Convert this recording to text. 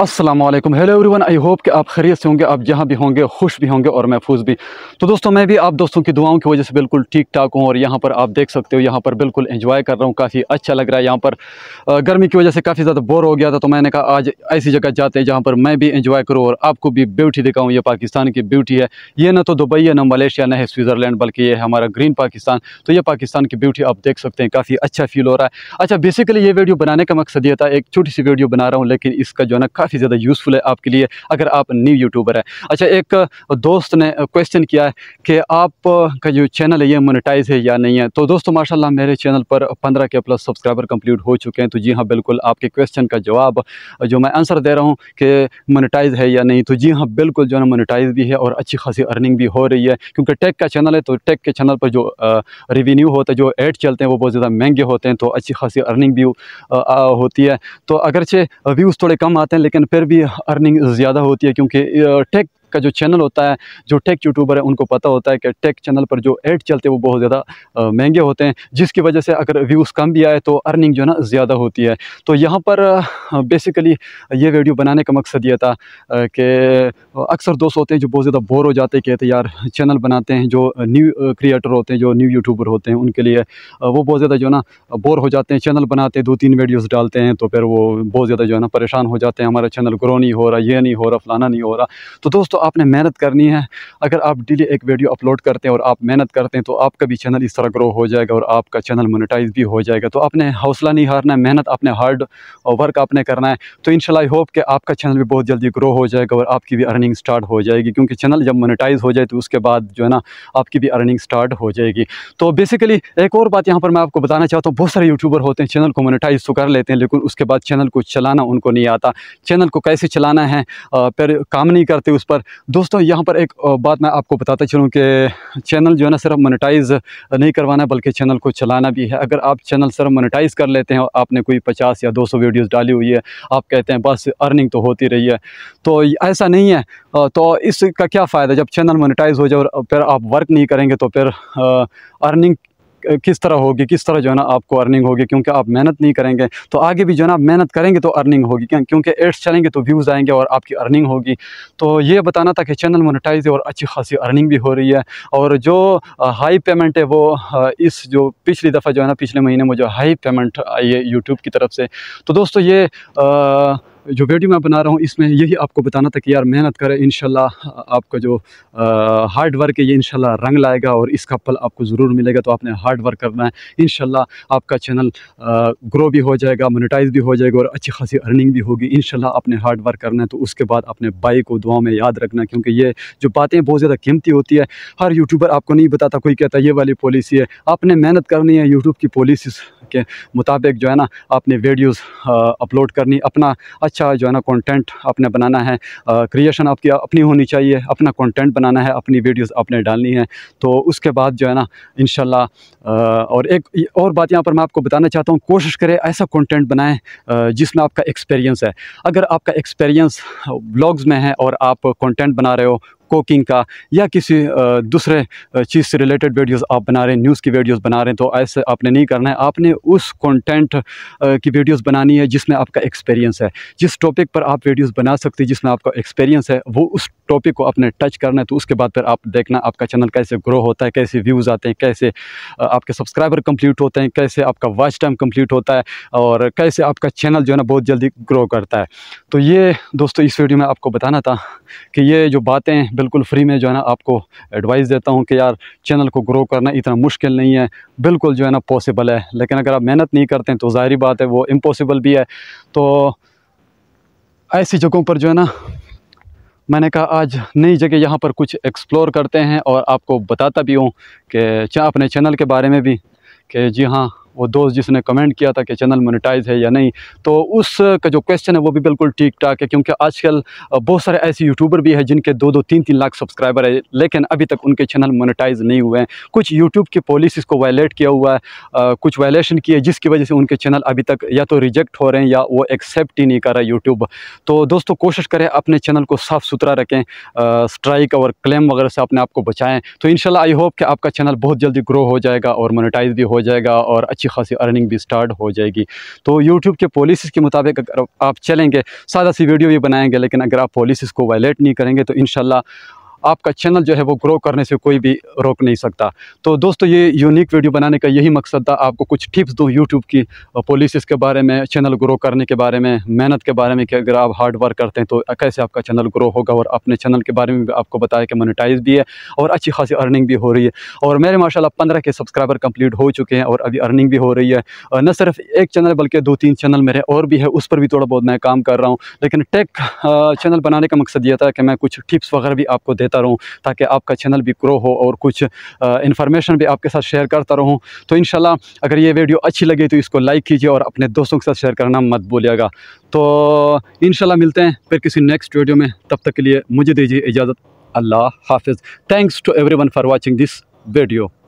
Aslam hello everyone I hope कि आप खरीद से होंगे आप जहाँ भी होंगे खुश भी होंगे और महफूज भी तो दोस्तों मैं भी आप दोस्तों की दुआओं की वजह से बिल्कुल ठीक ठाक हूँ और यहाँ पर आप देख सकते हो यहाँ पर बिल्कुल एंजॉय कर रहा हूँ काफ़ी अच्छा लग रहा है यहाँ पर गर्मी की वजह से काफ़ी ज़्यादा बोर हो गया था तो मैंने कहा आज ऐसी जगह जाते हैं जहाँ पर मैं भी इंजॉय करूँ और आपको भी ब्यूटी दिखाऊँ ये पाकिस्तान की ब्यूटी है ये ना तो दुबई है ना मलेशिया ना है स्विट्ज़रलैंड बल्कि ये है हमारा ग्रीन पाकिस्तान तो ये पाकिस्तान की ब्यूटी आप देख सकते हैं काफ़ी अच्छा फील हो रहा है अच्छा बेसिकली ये वीडियो बनाने का मकसद ये था एक छोटी सी वीडियो बना रहा हूँ लेकिन इसका जो है ना काफ़ी ज़्यादा यूज़फुल है आपके लिए अगर आप न्यू यूट्यूबर हैं अच्छा एक दोस्त ने क्वेश्चन किया है कि आपका जो चैनल है ये मोनेटाइज है या नहीं है तो दोस्तों माशाला मेरे चैनल पर पंद्रह के प्लस सब्सक्राइबर कंप्लीट हो चुके हैं तो जी हाँ बिल्कुल आपके क्वेश्चन का जवाब जो मैं आंसर दे रहा हूँ कि मोनेटाइज है या नहीं तो जी हाँ बिल्कुल जो है मोनेटाइज भी है और अच्छी खासी अर्निंग भी हो रही है क्योंकि टेक का चैनल है तो टेक के चैनल पर जो रिवेन्यू होता है जो एड चलते हैं वो बहुत ज़्यादा महंगे होते हैं तो अच्छी खासी अर्निंग भी होती है तो अगरचे व्यूज़ थोड़े कम आते हैं लेकिन लेकिन फिर भी अर्निंग ज़्यादा होती है क्योंकि टेक का जो चैनल होता है जो टेक यूट्यूबर है उनको पता होता है कि टेक चैनल पर जो एड चलते हैं वो बहुत ज़्यादा महंगे होते हैं जिसकी वजह से अगर व्यूज़ कम भी आए तो अर्निंग जो है ना ज़्यादा होती है तो यहाँ पर बेसिकली ये वीडियो बनाने का मकसद ये था कि अक्सर दोस्त होते हैं जो बहुत ज़्यादा बोर हो जाते हैं कहते यार चैनल बनाते हैं जो न्यू क्रिएटर होते हैं जो न्यू यूट्यूबर होते हैं उनके लिए वो बहुत ज़्यादा जो है ना बोर हो जाते हैं चैनल बनाते हैं दो तीन वीडियोज़ डालते हैं तो फिर वो बहुत ज़्यादा जो है ना परेशान हो जाते हैं हमारा चैनल ग्रो नहीं हो रहा ये नहीं हो रहा फलाना नहीं हो रहा तो दोस्तों आपने मेहनत करनी है अगर आप डेली एक वीडियो अपलोड करते हैं और आप मेहनत करते हैं तो आपका भी चैनल इस तरह ग्रो हो जाएगा और आपका चैनल मोनिटाइज भी हो जाएगा तो आपने हौसला नहीं हारना है मेहनत अपने हार्ड वर्क आपने करना है तो इन आई होप कि आपका चैनल भी बहुत जल्दी ग्रो हो जाएगा और आपकी भी अर्निंग स्टार्ट हो जाएगी क्योंकि चैनल जब मोनिटाइज हो जाए तो उसके बाद जो है ना आपकी भी अर्निंग स्टार्ट हो जाएगी तो बेसिकली एक और बात यहाँ पर मैं आपको बताना चाहता हूँ बहुत सारे यूट्यूबर होते हैं चैनल को मोनिटाइज तो कर लेते हैं लेकिन उसके बाद चैनल को चलाना उनको नहीं आता चैनल को कैसे चलाना है फिर काम नहीं करते उस पर दोस्तों यहाँ पर एक बात मैं आपको बताता चलूँ कि चैनल जो है ना सिर्फ मोनेटाइज नहीं करवाना बल्कि चैनल को चलाना भी है अगर आप चैनल सिर्फ मोनेटाइज कर लेते हैं आपने कोई पचास या दो सौ वीडियोज़ डाली हुई है आप कहते हैं बस अर्निंग तो होती रही है तो ऐसा नहीं है तो इसका क्या फ़ायदा जब चैनल मोनेटाइज हो जाए और फिर आप वर्क नहीं करेंगे तो फिर अर्निंग किस तरह होगी किस तरह जो है ना आपको अर्निंग होगी क्योंकि आप मेहनत नहीं करेंगे तो आगे भी जो है ना मेहनत करेंगे तो अर्निंग होगी क्योंकि एड्स चलेंगे तो व्यूज़ आएंगे और आपकी अर्निंग होगी तो ये बताना था कि चैनल मोनिटाइज और अच्छी खासी अर्निंग भी हो रही है और जो हाई पेमेंट है वो इस जो पिछली दफ़ा जो है ना पिछले महीने में जो हाई पेमेंट आई है यूट्यूब की तरफ से तो दोस्तों ये आ, जो वीडियो मैं बना रहा हूँ इसमें यही आपको बताना था कि यार मेहनत करें इन आपका जो हार्ड वर्क है ये इन रंग लाएगा और इसका फल आपको ज़रूर मिलेगा तो आपने हार्ड वर्क करना है इन आपका चैनल ग्रो भी हो जाएगा मोनिटाइज भी हो जाएगा और अच्छी खासी अर्निंग भी होगी इन आपने हार्ड वर्क करना है तो उसके बाद अपने बाई को दुआ में याद रखना क्योंकि ये जो बातें बहुत ज़्यादा कीमती होती है हर यूट्यूबर आपको नहीं बताता कोई कहता ये वाली पॉलिसी है आपने मेहनत करनी है यूट्यूब की पॉलिसी के मुताबिक जो है ना आपने वीडियोज़ अपलोड करनी अपना अच्छा अच्छा जो है ना कंटेंट आपने बनाना है क्रिएशन आपकी अपनी होनी चाहिए अपना कंटेंट बनाना है अपनी वीडियोस आपने डालनी है तो उसके बाद जो है ना इन और एक और बात यहाँ पर मैं आपको बताना चाहता हूँ कोशिश करें ऐसा कॉन्टेंट बनाएँ जिसमें आपका एक्सपीरियंस है अगर आपका एक्सपीरियंस ब्लॉग्स में है और आप कॉन्टेंट बना रहे हो कुकिंग का या किसी दूसरे चीज़ से रिलेटेड वीडियोस आप बना रहे हैं न्यूज़ की वीडियोस बना रहे हैं तो ऐसे आपने नहीं करना है आपने उस कंटेंट की वीडियोस बनानी है जिसमें आपका एक्सपीरियंस है जिस टॉपिक पर आप वीडियोस बना सकते हैं जिसमें आपका एक्सपीरियंस है वो उस टॉपिक को आपने टच करना है तो उसके बाद फिर आप देखना आपका चैनल कैसे ग्रो होता है कैसे व्यूज़ आते हैं कैसे आपके सब्सक्राइबर कंप्लीट होते हैं कैसे आपका वॉच टाइम कम्प्लीट होता है और कैसे आपका चैनल जो है ना बहुत जल्दी ग्रो करता है तो ये दोस्तों इस वीडियो में आपको बताना था कि ये जो बातें बिल्कुल फ्री में जो है ना आपको एडवाइस देता हूँ कि यार चैनल को ग्रो करना इतना मुश्किल नहीं है बिल्कुल जो है ना पॉसिबल है लेकिन अगर आप मेहनत नहीं करते हैं तो ज़ाहरी बात है वो इम्पॉसिबल भी है तो ऐसी जगहों पर जो है ना मैंने कहा आज नई जगह यहाँ पर कुछ एक्सप्लोर करते हैं और आपको बताता भी हूँ कि अपने चैनल के बारे में भी कि जी हाँ वो दोस्त जिसने कमेंट किया था कि चैनल मोनेटाइज है या नहीं तो उसका जो क्वेश्चन है वो भी बिल्कुल ठीक ठाक है क्योंकि आजकल बहुत सारे ऐसे यूट्यूबर भी हैं जिनके दो दो तीन तीन लाख सब्सक्राइबर है लेकिन अभी तक उनके चैनल मोनेटाइज नहीं हुए हैं कुछ यूट्यूब की पॉलिसीज़ को वायलेट किया हुआ है कुछ वायलेशन किए जिसकी वजह से उनके चैनल अभी तक या तो रिजेक्ट हो रहे हैं या वो एक्सेप्ट ही नहीं कर रहा यूट्यूब तो दोस्तों कोशिश करें अपने चैनल को साफ़ सुथरा रखें स्ट्राइक और क्लेम वगैरह से अपने आप को बचाएँ तो इन आई होप कि आपका चैनल बहुत जल्दी ग्रो हो जाएगा और मोनिटाइज भी हो जाएगा और अच्छा अच्छी खासी अर्निंग भी स्टार्ट हो जाएगी तो यूट्यूब के पॉलिसीज़ के मुताबिक अगर आप चलेंगे सादा सी वीडियो भी बनाएंगे लेकिन अगर आप पॉलिसीज़ को वायलेट नहीं करेंगे तो इनशाला आपका चैनल जो है वो ग्रो करने से कोई भी रोक नहीं सकता तो दोस्तों ये यूनिक वीडियो बनाने का यही मकसद था आपको कुछ टिप्स दूँ यूट्यूब की पॉलिसीज़ के बारे में चैनल ग्रो करने के बारे में मेहनत के बारे में कि अगर आप हार्ड वर्क करते हैं तो कैसे आपका चैनल ग्रो होगा और अपने चैनल के बारे में भी आपको बताया कि मोनिटाइज भी है और अच्छी खासी अर्निंग भी हो रही है और मेरे माशा पंद्रह के सब्सक्राइबर कम्प्लीट हो चुके हैं और अभी अर्निंग भी हो रही है न सिर्फ एक चैनल बल्कि दो तीन चैनल मेरे और भी है उस पर भी थोड़ा बहुत मैं काम कर रहा हूँ लेकिन टेक चैनल बनाने का मकसद यह था कि मैं कुछ टिप्स वगैरह भी आपको देता करता रहूँ ताकि आपका चैनल भी ग्रो हो और कुछ इन्फॉर्मेशन भी आपके साथ शेयर करता रहूँ तो इन अगर ये वीडियो अच्छी लगी तो इसको लाइक कीजिए और अपने दोस्तों के साथ शेयर करना मत भूलिएगा तो इन मिलते हैं फिर किसी नेक्स्ट वीडियो में तब तक के लिए मुझे दीजिए इजाज़त अल्लाह हाफिज़ thanks to one for watching this video